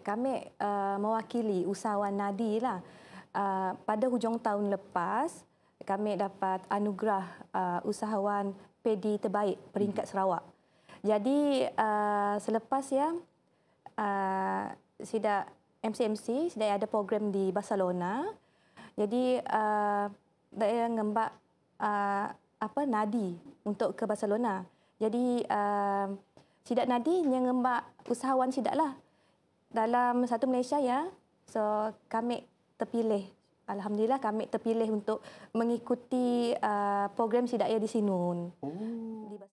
kami uh, mewakili usahawan Nadi lah. Uh, pada hujung tahun lepas kami dapat anugerah uh, usahawan PD terbaik peringkat hmm. Sarawak. Jadi uh, selepas ya uh, sida MCMC sida ada program di Barcelona. Jadi uh, dia ngembak uh, apa Nadi untuk ke Barcelona. Jadi uh, sida Nadi yang ngembak usahawan sida lah dalam satu Malaysia ya. So kami terpilih. Alhamdulillah kami terpilih untuk mengikuti uh, program sidaya di Sinun. Oh.